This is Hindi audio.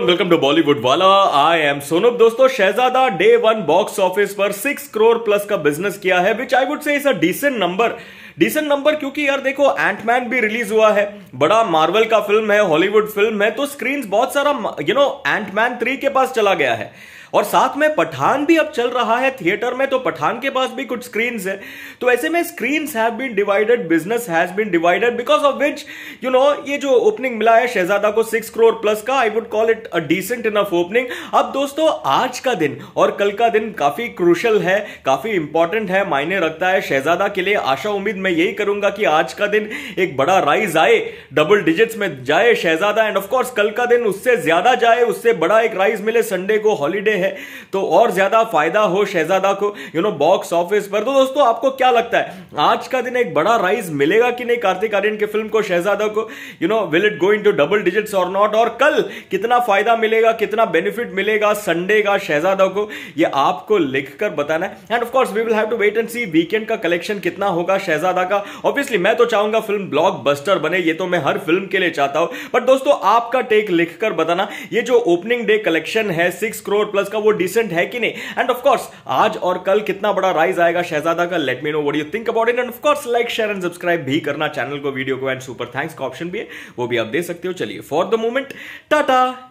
एवरीवन वेलकम टू बॉलीवुड वाला आई एम सोनम दोस्तों Shehzada day one box office पर सिक्स करोड़ प्लस का बिजनेस किया है which I would say is a decent number decent number क्योंकि यार देखो एंटमैन भी रिलीज हुआ है बड़ा मार्वल का फिल्म है हॉलीवुड फिल्म है तो स्क्रीन बहुत सारा यू नो एंटमैन थ्री के पास चला गया है और साथ में पठान भी अब चल रहा है थिएटर में तो पठान के पास भी कुछ स्क्रीन है तो ऐसे में screen have been divided business has been divided because of which you know ये जो ओपनिंग मिला है शहजादा को सिक्स क्रोर प्लस का I would call it a decent enough opening अब दोस्तों आज का दिन और कल का दिन काफी क्रुशल है काफी इंपॉर्टेंट है मायने रखता है शहजादा के लिए आशा उम्मीद मैं यही करूंगा कि आज का दिन एक बड़ा राइज आए डबल डिजिट्स में जाए शहजादा एंड ऑफकोर्स कल का दिन उससे ज्यादा जाए उससे बड़ा एक राइज मिले संडे को हॉलीडे हैं तो और ज़्यादा फायदा हो शहजादा को यू नो बॉक्स ऑफिस पर तो दोस्तों आपको क्या लगता है आज का दिन एक बड़ा राइज मिलेगा कि नहीं कार्तिक आर्यन की फिल्म को शहजादा को you know will it going to double digits or not और कल कितना फायदा मिलेगा कितना बेनिफिट मिलेगा संडे का शहजादा को ये आपको लिखकर बताना है and of course we will have to wait and see weekend का कलेक्शन कितना होगा शहजादा का ऑब्वियसली मैं तो चाहूंगा फिल्म ब्लॉक बस्टर बने ये तो मैं हर फिल्म के लिए चाहता हूं बट दोस्तों आपका टेक लिखकर बताना ये जो ओपनिंग डे कलेक्शन है सिक्स करोड़ प्लस का वो डिसेंट है कि नहीं एंड ऑफकोर्स आज और कल कितना बड़ा राइज आएगा शहजादा का let me know what you think about it and of course like share and subscribe भी करना चैनल को वीडियो को एंड सुपर थैंक्स का ऑप्शन भी है वो भी आप दे सकते हो चलिए फॉर द मोमेंट टाटा